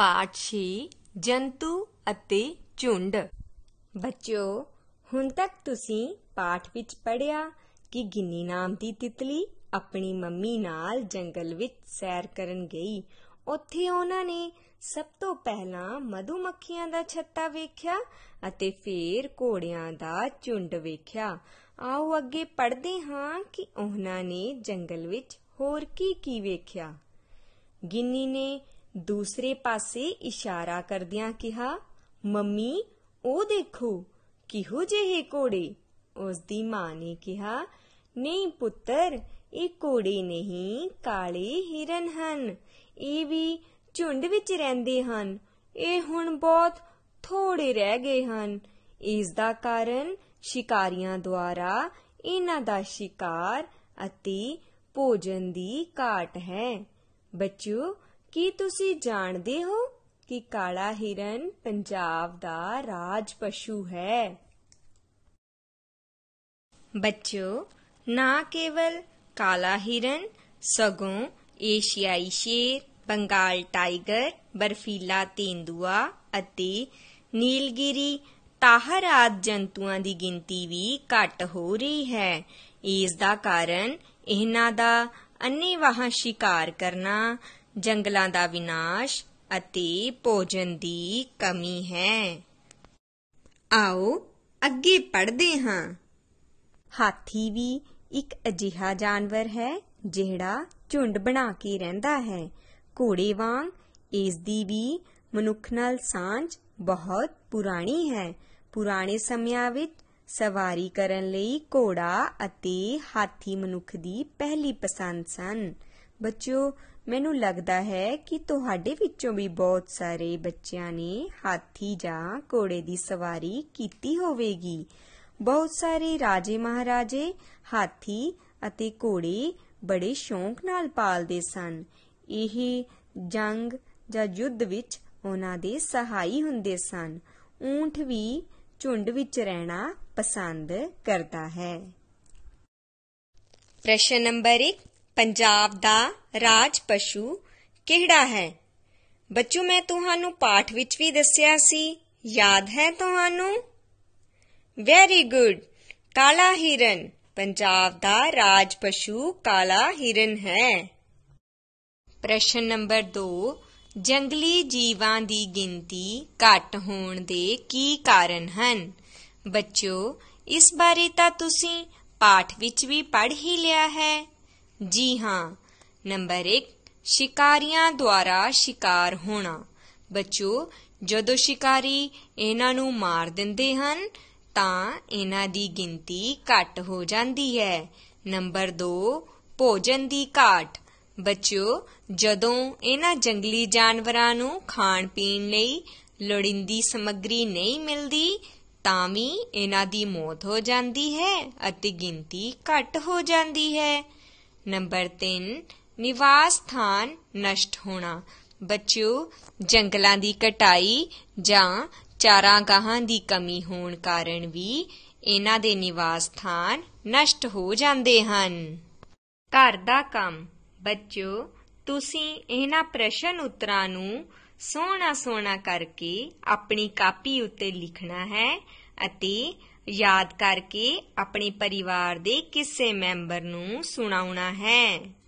ਪਾਠ ਜੰਤੂ ਅਤੇ ਝੁੰਡ ਬੱਚਿਓ ਹੁਣ ਤੱਕ ਤੁਸੀਂ ਪਾਠ ਵਿੱਚ ਪੜਿਆ ਕਿ ਗਿੰਨੀ ਨਾਮ ਦੀ ਤਿਤਲੀ ਆਪਣੀ ਮੰਮੀ ਨਾਲ ਜੰਗਲ ਵਿੱਚ ਸੈਰ ਕਰਨ ਗਈ ਉੱਥੇ ਉਹਨਾਂ ਨੇ ਸਭ ਤੋਂ ਪਹਿਲਾਂ ਮਧੂਮੱਖੀਆਂ ਦਾ ਛੱਤਾ ਵੇਖਿਆ ਅਤੇ ਫਿਰ ਘੋੜਿਆਂ ਦਾ ਝੁੰਡ ਵੇਖਿਆ ਆਓ ਅੱਗੇ ਪੜ੍ਹਦੇ ਹਾਂ ਕਿ ਉਹਨਾਂ ਨੇ ਜੰਗਲ ਵਿੱਚ ਹੋਰ ਕੀ ਕੀ ਵੇਖਿਆ ਗਿੰਨੀ ਨੇ ਦੂਸਰੇ ਪਾਸੇ ਇਸ਼ਾਰਾ ਕਰਦਿਆਂ ਕਿਹਾ ਮੰਮੀ ਉਹ ਦੇਖੋ ਕਿਹੋ ਜਿਹੇ ਕੋੜੇ ਉਸ ਦੀ ਮਾਂ ਨੇ ਕਿਹਾ ਨਹੀਂ ਪੁੱਤਰ ਇਹ ਕੋੜੇ ਨਹੀਂ ਕਾਲੇ ਹਿਰਨ ਹਨ ਇਹ ਵੀ ਝੁੰਡ ਵਿੱਚ ਰਹਿੰਦੇ ਹਨ ਇਹ ਹੁਣ ਬਹੁਤ ਥੋੜੇ ਰਹਿ ਗਏ ਹਨ ਇਸ ਦਾ ਕਾਰਨ ਸ਼ਿਕਾਰੀਆਂ ਦੁਆਰਾ ਇਹਨਾਂ ਦਾ ਸ਼ਿਕਾਰ ਅਤੇ ਭੋਜਨ ਦੀ ਘਾਟ ਹੈ ਬੱਚੋ ਕੀ ਤੁਸੀਂ ਜਾਣਦੇ ਹੋ ਕਿ ਕਾਲਾ ਹਿਰਨ ਪੰਜਾਬ ਦਾ ਰਾਜ ਪਸ਼ੂ ਹੈ ਬੱਚੋ ਨਾ ਕੇਵਲ ਕਾਲਾ ਹਿਰਨ ਸਗੋਂ ਏਸ਼ੀਆਈ ਸ਼ੇਰ ਬੰਗਾਲ ਟਾਈਗਰ ਬਰਫੀਲਾ ਤੇਂਦੂਆ ਅਤੇ ਨੀਲਗਿਰੀ ਤਾਹਰ ਆਦ ਜੰਤੂਆਂ ਦੀ ਗਿਣਤੀ ਵੀ ਘਟ ਹੋ ਰਹੀ ਹੈ ਇਸ ਦਾ ਕਾਰਨ ਇਹਨਾਂ ਦਾ ਅੰਨੇਵਾਹ ਸ਼ਿਕਾਰ ਕਰਨਾ ਜੰਗਲਾਂ ਦਾ ਵਿਨਾਸ਼ ਅਤੇ ਭੋਜਨ ਦੀ ਕਮੀ ਹੈ ਆਓ ਅੱਗੇ ਪੜ੍ਹਦੇ ਹਾਂ ਹਾਥੀ ਵੀ ਇੱਕ ਅਜਿਹਾ ਜਾਨਵਰ ਹੈ ਜਿਹੜਾ ਝੁੰਡ ਬਣਾ ਕੇ ਰਹਿੰਦਾ ਹੈ ਘੋੜੇ ਵਾਂਗ ਇਸ ਦੀ ਵੀ ਮਨੁੱਖ ਨਾਲ ਸਾਂਝ ਬਹੁਤ ਪੁਰਾਣੀ ਹੈ ਪੁਰਾਣੇ ਸਮਿਆਂ ਵਿੱਚ ਸਵਾਰੀ ਕਰਨ ਲਈ ਘੋੜਾ ਅਤੇ ਹਾਥੀ ਮਨੁੱਖ ਦੀ ਪਹਿਲੀ ਪਸੰਦ ਸਨ ਬੱਚਿਓ ਮੈਨੂੰ ਲੱਗਦਾ ਹੈ ਕਿ ਤੁਹਾਡੇ ਵਿੱਚੋਂ ਵੀ ਬਹੁਤ ਸਾਰੇ ਬੱਚਿਆਂ ਨੇ ਹਾਥੀ ਜਾਂ ਘੋੜੇ ਦੀ ਸਵਾਰੀ ਕੀਤੀ ਹੋਵੇਗੀ ਬਹੁਤ ਸਾਰੇ ਰਾਜੇ ਮਹਾਰਾਜੇ ਹਾਥੀ ਅਤੇ ਘੋੜੇ ਬੜੇ ਸ਼ੌਂਕ ਨਾਲ ਪਾਲਦੇ ਸਨ ਇਹ ਜੰਗ ਜਾਂ ਯੁੱਧ ਵਿੱਚ ਉਹਨਾਂ ਦੇ ਸਹਾਈ ਹੁੰਦੇ ਸਨ ਊਂਠ ਵੀ ਝੁੰਡ ਵਿੱਚ ਰਹਿਣਾ ਪਸੰਦ ਕਰਦਾ ਹੈ ਪ੍ਰਸ਼ਨ ਨੰਬਰ 1 ਪੰਜਾਬ ਦਾ ਰਾਜ ਪਸ਼ੂ ਕਿਹੜਾ ਹੈ ਬੱਚੋ ਮੈਂ ਤੁਹਾਨੂੰ ਪਾਠ ਵਿੱਚ ਵੀ ਦੱਸਿਆ ਸੀ ਯਾਦ ਹੈ ਤੁਹਾਨੂੰ ਵੈਰੀ ਗੁੱਡ ਕਾਲਾ ਹਿਰਨ ਪੰਜਾਬ ਦਾ ਰਾਜ ਪਸ਼ੂ ਕਾਲਾ ਹਿਰਨ ਹੈ ਪ੍ਰਸ਼ਨ ਨੰਬਰ 2 ਜੰਗਲੀ ਜੀਵਾਂ ਦੀ ਗਿਣਤੀ ਘਟ ਹੋਣ ਦੇ ਕੀ ਕਾਰਨ ਹਨ ਬੱਚਿਓ ਇਸ ਬਾਰੇ ਤਾਂ ਤੁਸੀਂ ਪਾਠ ਵਿੱਚ ਵੀ ਪੜ੍ਹ ਹੀ ਲਿਆ ਹੈ ਜੀ ਹਾਂ ਨੰਬਰ 1 ਸ਼ਿਕਾਰੀਆਂ ਦੁਆਰਾ ਸ਼ਿਕਾਰ ਹੋਣਾ ਬੱਚੋ ਜਦੋਂ ਸ਼ਿਕਾਰੀ ਇਹਨਾਂ ਨੂੰ ਮਾਰ ਦਿੰਦੇ ਹਨ ਤਾਂ ਇਹਨਾਂ ਦੀ ਗਿਣਤੀ ਘਟ ਹੋ ਜਾਂਦੀ ਹੈ ਨੰਬਰ 2 ਭੋਜਨ ਦੀ ਘਾਟ ਬੱਚੋ ਜਦੋਂ ਇਹਨਾਂ ਜੰਗਲੀ ਜਾਨਵਰਾਂ ਨੂੰ ਖਾਣ ਪੀਣ ਲਈ ਲੋੜਿੰਦੀ ਸਮੱਗਰੀ ਨਹੀਂ ਮਿਲਦੀ ਤਾਂ ਵੀ ਇਹਨਾਂ ਦੀ ਮੌਤ ਹੋ ਜਾਂਦੀ ਹੈ ਅਤੇ ਗਿਣਤੀ ਘਟ ਹੋ ਜਾਂਦੀ ਹੈ ਨੰਬਰ 3 ਨਿਵਾਸ ਥਾਨ ਨਸ਼ਟ ਹੋਣਾ ਬੱਚਿਓ ਜੰਗਲਾਂ ਦੀ ਕਟਾਈ ਜਾਂ ਚਾਰਾਗਾਹਾਂ ਦੀ ਕਮੀ ਹੋਣ ਕਾਰਨ ਵੀ ਇਹਨਾਂ ਦੇ ਨਿਵਾਸ ਥਾਨ ਨਸ਼ਟ ਹੋ ਜਾਂਦੇ ਹਨ ਘਰ ਦਾ ਕੰਮ ਬੱਚਿਓ ਤੁਸੀਂ ਇਹਨਾਂ ਪ੍ਰਸ਼ਨ ਉੱਤਰਾਂ ਨੂੰ ਸੋਹਣਾ ਸੋਹਣਾ ਕਰਕੇ ਆਪਣੀ ਕਾਪੀ ਉੱਤੇ ਲਿਖਣਾ ਹੈ ਅਤੇ ਯਾਦ ਕਰਕੇ ਆਪਣੇ ਪਰਿਵਾਰ ਦੇ ਕਿਸੇ ਮੈਂਬਰ ਨੂੰ ਸੁਣਾਉਣਾ ਹੈ